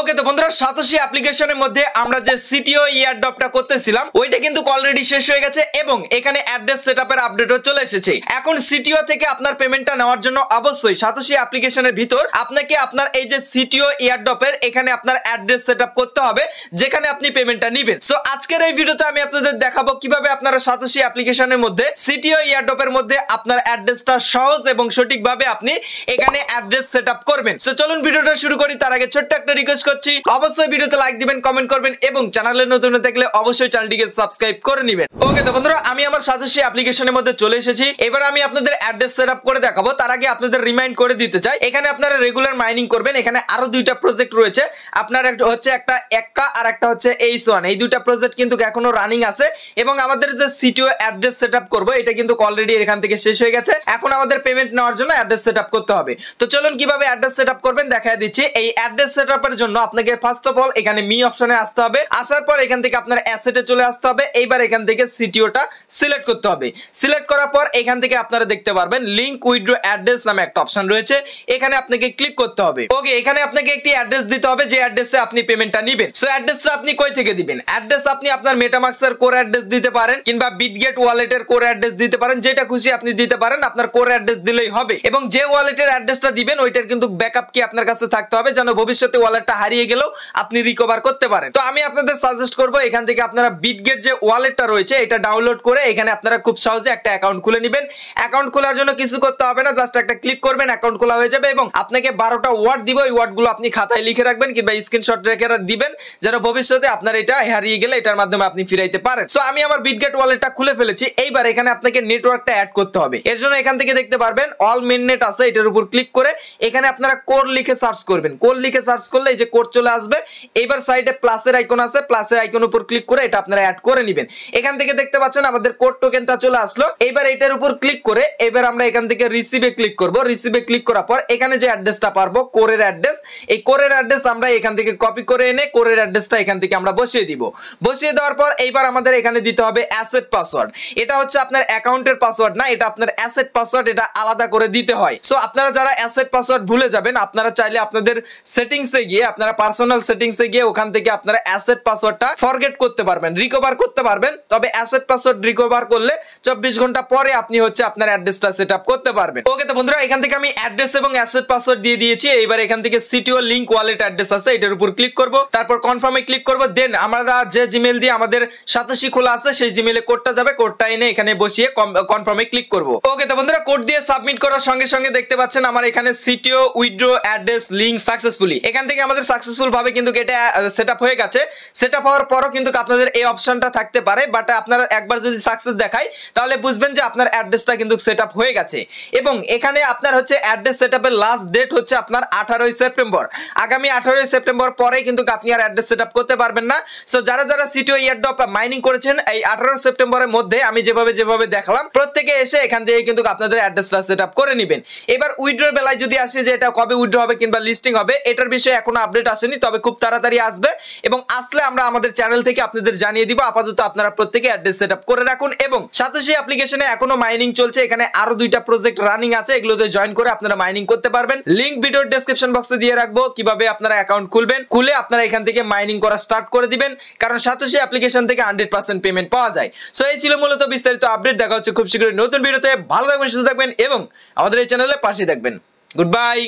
ওকে তো বন্ধুরা সাতোশি অ্যাপ্লিকেশনের মধ্যে আমরা যে সিটিও ইয়ারডপটা করতেছিলাম ওইটা কিন্তু অলরেডি শেষ হয়ে গেছে এবং এখানে অ্যাড্রেস সেট সেটআপের আপডেটও চলে এসেছে এখন সিটিও থেকে আপনার পেমেন্টটা নেওয়ার জন্য অবশ্যই সাতোশি অ্যাপ্লিকেশনের ভিতর আপনাকে আপনার এই যে সিটিও ইয়ারডপের এখানে আপনার অ্যাড্রেস সেটআপ করতে হবে যেখানে আপনি পেমেন্টটা নিবেন সো আজকের এই ভিডিওতে আমি আপনাদের দেখাবো কিভাবে আপনারা সাতোশি অ্যাপ্লিকেশনের মধ্যে সিটিও ইয়ারডপের মধ্যে আপনার অ্যাড্রেসটা সহজ এবং সঠিকভাবে আপনি এখানে অ্যাড্রেস সেটআপ করবেন সো চলুন ভিডিওটা শুরু করি তার আগে ছোট্ট একটা রিকোয়েস্ট করছি অবশ্যই ভিডিওতে লাইক দিবেন কমেন্ট করবেন এবং চ্যানেলে নতুন থাকলে অবশ্যই চ্যানেলটিকে সাবস্ক্রাইব করে নেবেন ওকে তো বন্ধুরা আমি আমার সাজেশি অ্যাপ্লিকেশনের মধ্যে চলে এসেছি এবার আমি আপনাদের অ্যাড্রেস সেট আপ করে দেখাবো তার আগে আপনাদের রিমাইন্ড করে দিতে চাই এখানে আপনারা রেগুলার মাইনিং করবেন এখানে আরো দুইটা প্রজেক্ট রয়েছে আপনার একটা হচ্ছে একটা এক্কা আর একটা হচ্ছে এইচ ওয়ান এই দুইটা প্রজেক্ট কিন্তু এখনো রানিং আছে এবং আমাদের যে সিটিও অ্যাড্রেস সেট আপ করবো এটা কিন্তু অলরেডি এখান থেকে শেষ হয়ে গেছে এখন আমাদের পেমেন্ট নেওয়ার জন্য অ্যাড্রেস সেট আপ করতে হবে তো চলুন কিভাবে অ্যাড্রেস সেট আপ করবেন দেখা দিচ্ছি এই অ্যাড্রেস সেট আপের জন্য জন্য আপনাকে ফার্স্ট অফ অল এখানে মি অপশনে আসতে হবে আসার পর এখান থেকে আপনার অ্যাসেটে চলে আসতে হবে এইবার এখান থেকে সিটিওটা সিলেক্ট করতে হবে সিলেক্ট করার পর এখান থেকে আপনারা দেখতে পারবেন লিঙ্ক উইথড্রো অ্যাড্রেস নামে একটা অপশন রয়েছে এখানে আপনাকে ক্লিক করতে হবে ওকে এখানে আপনাকে একটি অ্যাড্রেস দিতে হবে যে অ্যাড্রেসে আপনি পেমেন্টটা নেবেন সো অ্যাড্রেসটা আপনি কই থেকে দিবেন অ্যাড্রেস আপনি আপনার মেটামাক্সের কোর অ্যাড্রেস দিতে পারেন কিংবা বিটগেট ওয়ালেটের কোর অ্যাড্রেস দিতে পারেন যেটা খুশি আপনি দিতে পারেন আপনার কোর অ্যাড্রেস দিলেই হবে এবং যে ওয়ালেটের অ্যাড্রেসটা দিবেন ওইটার কিন্তু ব্যাকআপ কি আপনার কাছে থাকতে হবে যেন ভবিষ্যতে ওয়ালেটটা ওয়ালেটটা হারিয়ে গেলেও আপনি রিকভার করতে পারেন তো আমি আপনাদের সাজেস্ট করব এখান থেকে আপনারা বিটগেট যে ওয়ালেটটা রয়েছে এটা ডাউনলোড করে এখানে আপনারা খুব সহজে একটা অ্যাকাউন্ট খুলে নেবেন অ্যাকাউন্ট খোলার জন্য কিছু করতে হবে না জাস্ট একটা ক্লিক করবেন অ্যাকাউন্ট খোলা হয়ে যাবে এবং আপনাকে বারোটা ওয়ার্ড দিব ওই ওয়ার্ডগুলো আপনি খাতায় লিখে রাখবেন কিংবা স্ক্রিনশট রেখে দিবেন যেন ভবিষ্যতে আপনার এটা হারিয়ে গেলে এটার মাধ্যমে আপনি ফিরাইতে পারেন সো আমি আমার বিটগেট ওয়ালেটটা খুলে ফেলেছি এইবার এখানে আপনাকে নেটওয়ার্কটা অ্যাড করতে হবে এর জন্য এখান থেকে দেখতে পারবেন অল নেট আছে এটার উপর ক্লিক করে এখানে আপনারা কোর লিখে সার্চ করবেন কোর লিখে সার্চ করলে এই যে যে কোড চলে আসবে এবার সাইডে প্লাসের আইকন আছে প্লাসের আইকন উপর ক্লিক করে এটা আপনারা অ্যাড করে নেবেন এখান থেকে দেখতে পাচ্ছেন আমাদের কোড টোকেনটা চলে আসলো এবার এটার উপর ক্লিক করে এবার আমরা এখান থেকে রিসিভে ক্লিক করব রিসিভে ক্লিক করার পর এখানে যে অ্যাড্রেসটা পারবো কোরের অ্যাড্রেস এই কোরের অ্যাড্রেস আমরা এখান থেকে কপি করে এনে কোরের অ্যাড্রেসটা এখান থেকে আমরা বসিয়ে দিব বসিয়ে দেওয়ার পর এইবার আমাদের এখানে দিতে হবে অ্যাসেট পাসওয়ার্ড এটা হচ্ছে আপনার অ্যাকাউন্টের পাসওয়ার্ড না এটা আপনার অ্যাসেট পাসওয়ার্ড এটা আলাদা করে দিতে হয় সো আপনারা যারা অ্যাসেট পাসওয়ার্ড ভুলে যাবেন আপনারা চাইলে আপনাদের সেটিংসে গিয়ে আপনারা পার্সোনাল সেটিংস এ গিয়ে ওখান থেকে আপনারা অ্যাসেট পাসওয়ার্ডটা ফরগেট করতে পারবেন রিকভার করতে পারবেন তবে অ্যাসেট পাসওয়ার্ড রিকভার করলে চব্বিশ ঘন্টা পরে আপনি হচ্ছে আপনার অ্যাড্রেসটা সেট করতে পারবেন ওকে তো বন্ধুরা এখান থেকে আমি অ্যাড্রেস এবং অ্যাসেট পাসওয়ার্ড দিয়ে দিয়েছি এইবার এখান থেকে সিটিও লিঙ্ক ওয়ালেট অ্যাড্রেস আছে এটার উপর ক্লিক করব তারপর কনফার্মে ক্লিক করব দেন আমরা যে জিমেল দিয়ে আমাদের সাতাশি খোলা আছে সেই জিমেলে কোডটা যাবে কোডটা এনে এখানে বসিয়ে কনফার্মে ক্লিক করব ওকে তো বন্ধুরা কোড দিয়ে সাবমিট করার সঙ্গে সঙ্গে দেখতে পাচ্ছেন আমার এখানে সিটিও উইথড্র অ্যাড্রেস লিঙ্ক সাকসেসফুলি এখান থেকে আমাদের সাকসেসফুলভাবে কিন্তু এটা সেট হয়ে গেছে সেট হওয়ার পরও কিন্তু আপনাদের এই অপশানটা থাকতে পারে বাট আপনারা একবার যদি সাকসেস দেখায় তাহলে বুঝবেন যে আপনার অ্যাড্রেসটা কিন্তু সেট হয়ে গেছে এবং এখানে আপনার হচ্ছে অ্যাড্রেস সেট লাস্ট ডেট হচ্ছে আপনার আঠারোই সেপ্টেম্বর আগামী আঠারোই সেপ্টেম্বর পরে কিন্তু আপনি আর অ্যাড্রেস সেট করতে পারবেন না সো যারা যারা সিটিও ইয়ারডপ মাইনিং করেছেন এই আঠারো সেপ্টেম্বরের মধ্যে আমি যেভাবে যেভাবে দেখালাম প্রত্যেকে এসে এখান থেকে কিন্তু আপনাদের অ্যাড্রেসটা সেট করে নেবেন এবার উইড্রোর বেলায় যদি আসে যে এটা কবে উইড্রো হবে কিংবা লিস্টিং হবে এটার বিষয়ে এখনো আপডেট আসেনি তবে খুব তাড়াতাড়ি আসবে এবং আসলে আমরা আমাদের চ্যানেল থেকে আপনাদের জানিয়ে দিব আপাতত আপনারা প্রত্যেকে অ্যাড্রেস সেট করে রাখুন এবং সাথে সেই অ্যাপ্লিকেশনে এখনো মাইনিং চলছে এখানে আরো দুইটা প্রজেক্ট রানিং আছে এগুলোতে জয়েন করে আপনারা মাইনিং করতে পারবেন লিঙ্ক ভিডিওর ডিসক্রিপশন বক্সে দিয়ে রাখবো কিভাবে আপনারা অ্যাকাউন্ট খুলবেন খুলে আপনারা এখান থেকে মাইনিং করা স্টার্ট করে দিবেন কারণ সেই অ্যাপ্লিকেশন থেকে হান্ড্রেড পার্সেন্ট পেমেন্ট পাওয়া যায় সো এই ছিল মূলত বিস্তারিত আপডেট দেখা হচ্ছে খুব শীঘ্রই নতুন ভিডিওতে ভালো থাকবেন সুস্থ থাকবেন এবং আমাদের এই চ্যানেলে পাশে থাকবেন গুড বাই